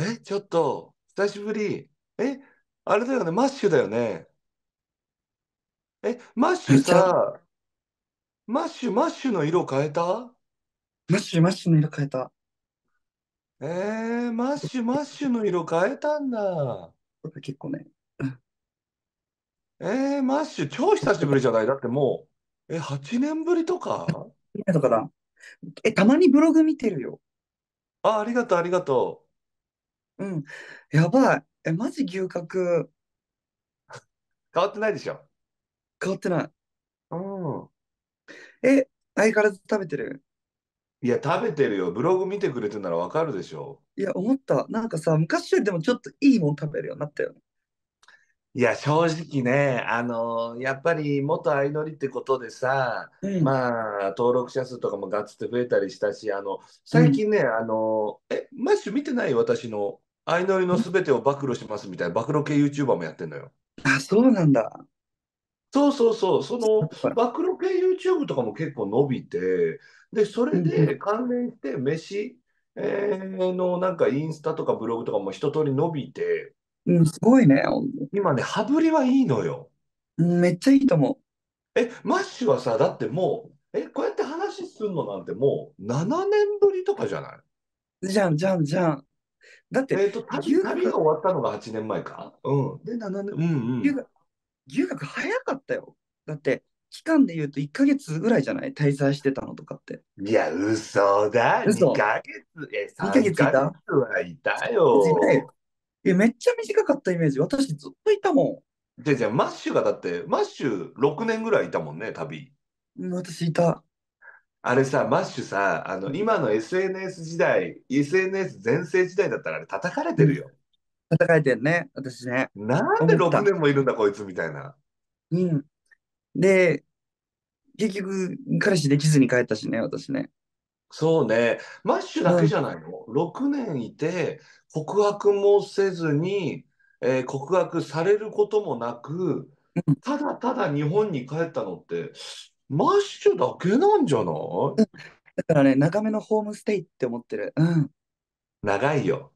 え、ちょっと、久しぶり。え、あれだよね、マッシュだよね。え、マッシュさ、マッシュ、マッシュの色変えたマッシュマッシュの色変えた。えー、マッシュ、マッシュの色変えたんだ。結構ね。えー、マッシュ、超久しぶりじゃないだってもう、え、8年ぶりとかとかだ。え、たまにブログ見てるよ。あ、ありがとう、ありがとう。うん。やばい。え、マジ牛角変わってないでしょ。変わってなうん。い。え、相変わらず食べてるいや、食べてるよ。ブログ見てくれてるならわかるでしょ。いや、思った。なんかさ、昔よりでもちょっといいもん食べるようになったよね。いや、正直ね、あのやっぱり元相乗りってことでさ、まあ、登録者数とかもガッツって増えたりしたし、あの、最近ね、あのえ、マッシュ見てない私の。相乗りのすべてを暴露しますみたいな、暴露系 YouTuber もやってんのよ。あ、そうなんだ。そうそうそう、その暴露系 YouTube とかも結構伸びて、で、それで関連して飯、えー、のなんかインスタとかブログとかも一通り伸びて、うん、すごいね。今ね、羽振りはいいのよ。めっちゃいいと思う。え、マッシュはさ、だってもう、え、こうやって話すんのなんてもう7年ぶりとかじゃないう。じゃんじゃんじゃん。だって、えーと、と旅が終わったのが8年前か。うん、で、7年、うんうん、留学。留学早かったよ。だって、期間で言うと1か月ぐらいじゃない滞在してたのとかって。いや、嘘だ。嘘2か月、え、3ヶ月いたはいたよ。え、めっちゃ短かったイメージ。私ずっといたもん。じゃじゃマッシュがだって、マッシュ6年ぐらいいたもんね、旅。私いた。あれさ、マッシュさ、あの、今の SNS 時代、SNS 全盛時代だったらあれ叩かれてるよ。叩かれてるね、私ね。なんで6年もいるんだこいつみたいな。うん。で、結局、彼氏できずに帰ったしね、私ね。そうね。マッシュだけじゃないの ?6 年いて、告白もせずに、えー告白されることもなく、ただただ日本に帰ったのって、マッシュだけなんじゃないだからね、長めのホームステイって思ってる。うん。長いよ。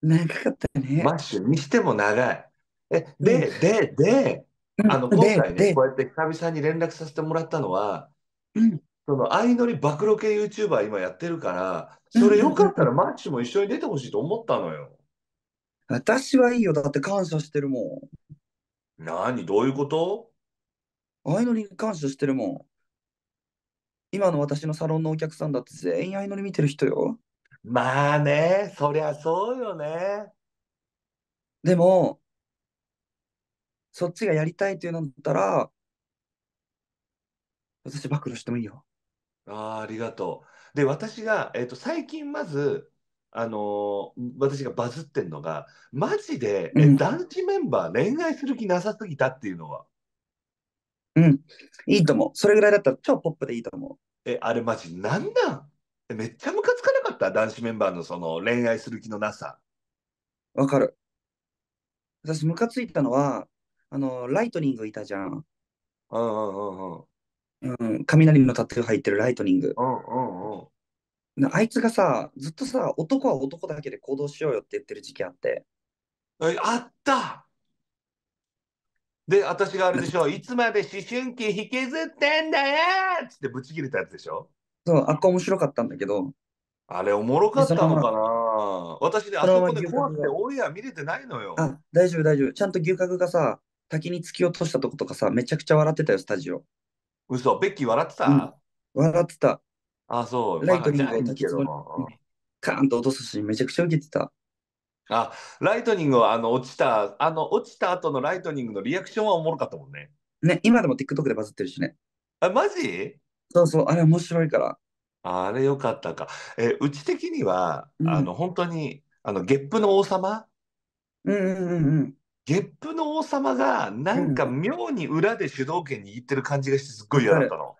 長かったね。マッシュにしても長い。え、で、うん、で、で、あの、今回ね、こうやって久々に連絡させてもらったのは、うん、その、相乗り暴露系 YouTuber 今やってるから、それよかったらマッシュも一緒に出てほしいと思ったのよ。私はいいよ。だって感謝してるもん。何どういうこと相乗りに感謝してるもん。今の私のサロンのお客さんだって全員相乗り見てる人よ。まあね、そりゃそうよね。でも、そっちがやりたいっていうのだったら、私暴露してもいいよ。ああ、ありがとう。で、私が、えっ、ー、と、最近まず、あのー私がバズってんのが、マジで、えうん男子メンバー恋愛する気なさすぎたっていうのは。うん。いいと思う。それぐらいだったら超ポップでいいと思う。え、あれマジなんなんめっちゃムカつかなかった男子メンバーのその恋愛する気のなさ。わかる。私、ムカついたのは、あの、ライトニングいたじゃん。うんうんうんうん。うん、雷のタトゥー入ってるライトニング。うんうんうん。あいつがさ、ずっとさ、男は男だけで行動しようよって言ってる時期あって。えあったで、私があれでしょ、いつまで思春期引きずってんだよっつってぶち切れたやつでしょそう、あっこ面白かったんだけど。あれおもろかったのかな私ね、あそこで怖くてオンエア見れてないのよ。あ、大丈夫大丈夫。ちゃんと牛角がさ、滝に突き落としたとことかさ、めちゃくちゃ笑ってたよ、スタジオ。嘘、ベッキー笑ってた、うん、笑ってた。あ、そう。ライトニングを滝つぼにカーンと落とすし、めちゃくちゃ受けてた。あ、ライトニングはあの落ちた、あの落ちた後のライトニングのリアクションはおもろかったもんね。ね、今でも TikTok でバズってるしね。あ、マジそうそう、あれ面白いから。あれよかったか。え、うち的には、うん、あの本当にあのゲップの王様うんうんうんうん。ゲップの王様がなんか妙に裏で主導権握ってる感じがしてすっごい嫌だったの。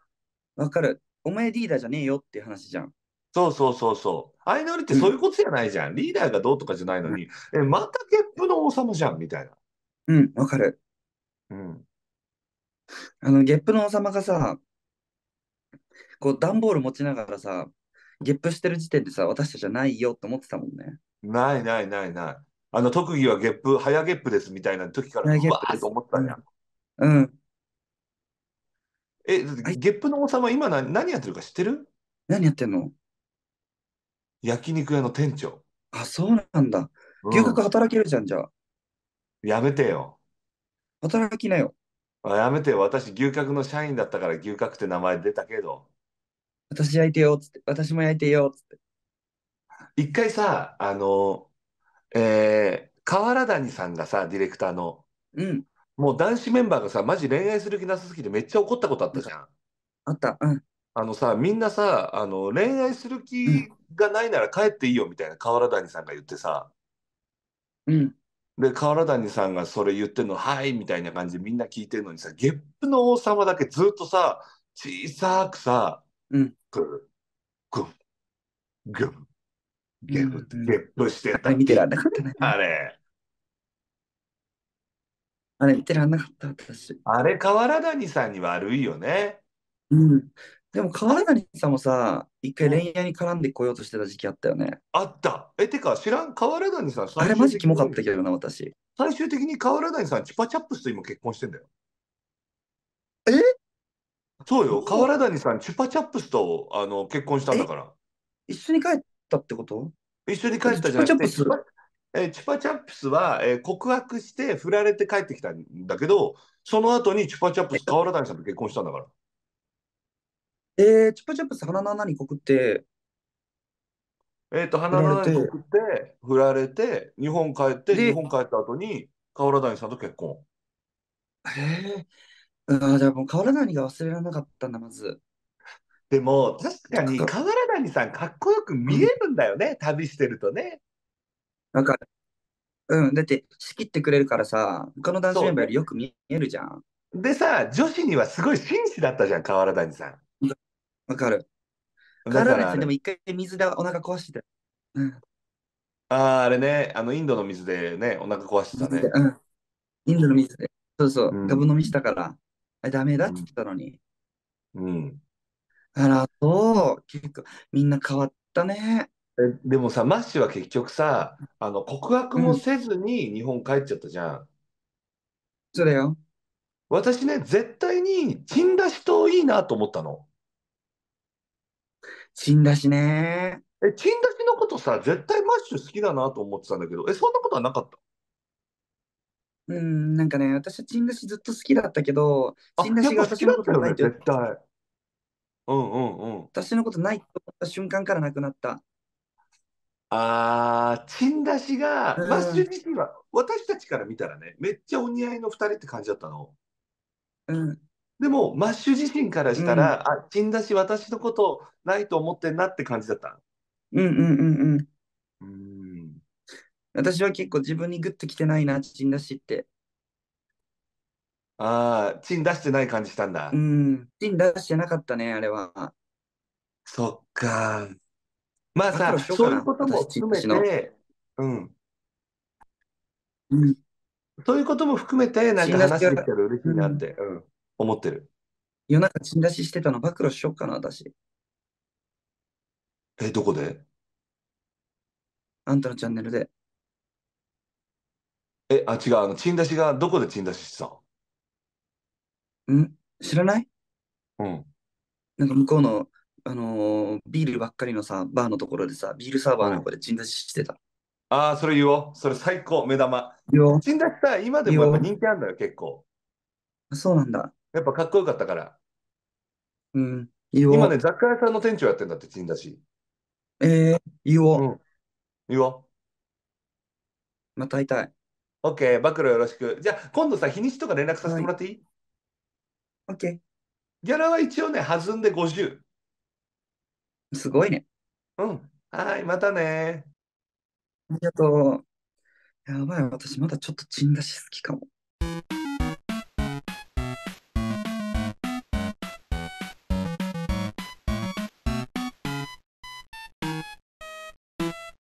わかる。お前リーダーじゃねえよっていう話じゃん。そうそうそうそう。相乗りってそういうことじゃないじゃん。リーダーがどうとかじゃないのに、え、またゲップの王様じゃん、みたいな。うん、わかる。うん。あの、ゲップの王様がさ、こう、段ボール持ちながらさ、ゲップしてる時点でさ、私たちじゃないよって思ってたもんね。ないないないない。あの、特技はゲップ、早ゲップですみたいな時から、うわーて思ったじゃん。うん。え、ゲップの王様、今何何やってるか知ってる何やってんの焼肉屋の店長。あ、そうなんだ。牛角働けるじゃん、じゃあ。やめてよ。働きなよ。あやめてよ。私、牛角の社員だったから牛角って名前出たけど。私焼いてよ、つって。私も焼いてよ、つって。一回さ、あの、えー、河原谷さんがさ、ディレクターの、うん。もう男子メンバーがさ、マジ恋愛する気なさすぎてめっちゃ怒ったことあったじゃん。あった。うん。あのさみんなさあの恋愛する気がないなら帰っていいよみたいな河原谷さんが言ってさうん。で河原谷さんがそれ言ってんの「はい」みたいな感じでみんな聞いてるのにさゲップの王様だけずっとさ小さくさうん。「ゲップ」ゲップしてあれた見てらんなかったね。あれあれ見てらんなかった、私。あれ河原谷さんに悪いよねうん。でも川谷さんもさ、一回恋愛に絡んでこようとしてた時期あったよね。あった。え、てか、知らん、河原谷さん、あれマジキモかったけどな、私。最終的に河原谷さん、チュパチャップスと今結婚してんだよ。えそうよ、河原谷さん、チュパチャップスとあの結婚したんだから。一緒に帰ったってこと一緒に帰ったじゃなくて、チュパチャップス。えチュパチャップスは、え告白して振られて帰ってきたんだけど、その後にチュパチャップス、河原谷さんと結婚したんだから。えー、チュッパチャップス花の穴に告って、えっ、と、花の穴に告って、振られて、日本帰って、で日本帰った後に、河原谷さんと結婚。えー、あじゃあもう河原谷が忘れられなかったんだ、まず。でも、確かに河原谷さん、かっこよく見えるんだよね、旅してるとね。なんか、うん、だって仕切ってくれるからさ、他の男子メンバーよりよく見えるじゃん。でさ、女子にはすごい紳士だったじゃん、河原谷さん。わかる。カールラでも一回水でお腹壊してた。うん、ああ、あれね、あのインドの水でね、お腹壊してたね。うん、インドの水で。そうそう、ガブ飲みしたから。あダメだって言ってたのに。うん。あら、そう、結構、みんな変わったね。えでもさ、マッシュは結局さ、あの告白もせずに日本帰っちゃったじゃん。そうだよ。私ね、絶対に、チン出しといいなと思ったの。チンダしね。え、チン出しのことさ、絶対マッシュ好きだなと思ってたんだけど、え、そんなことはなかったうん、なんかね、私はチンダしずっと好きだったけど、チン出しが好私きだのっこたとないと、絶対。うんうんうん。私のことない思った瞬間からなくなった。ああ、チンダしが、マッシュには、私たちから見たらね、めっちゃお似合いの二人って感じだったの。うん。でも、マッシュ自身からしたら、あ、死んだし、私のことないと思ってんなって感じだったうんうんうんうん。うん。私は結構自分にグッときてないな、チン出しって。ああ、チン出してない感じしたんだ。うん。チン出してなかったね、あれは。そっか。まあさ、そういうことも含めて、うん、うん。そういうことも含めて、なんか出してたら嬉しいなって。うん。思ってる。夜中チン出ししてたの暴露しようかな、私。え、どこであんたのチャンネルで。え、あ、違う、あの、チン出しがどこでチン出ししてたのん知らないうん。なんか向こうの、あのービールばっかりのさ、バーのところでさ、ビールサーバーのとこでチン出ししてた。ああ、それ言おう。それ最高、目玉。よチン出しさ、今でもやっぱ人気あるんだよ、結構。そうなんだ。やっぱかっこよかったから。うん。いい今ね、雑貨屋さんの店長やってんだって、ちんだし。えー、いいうん。よ。いいよ。また会いたい。OK、暴露よろしく。じゃあ、今度さ、日にちとか連絡させてもらっていい OK。ギャラは一応ね、弾んで50。すごいね。うん。はい、またねありがとう。やばい、私まだちょっとちん出し好きかも。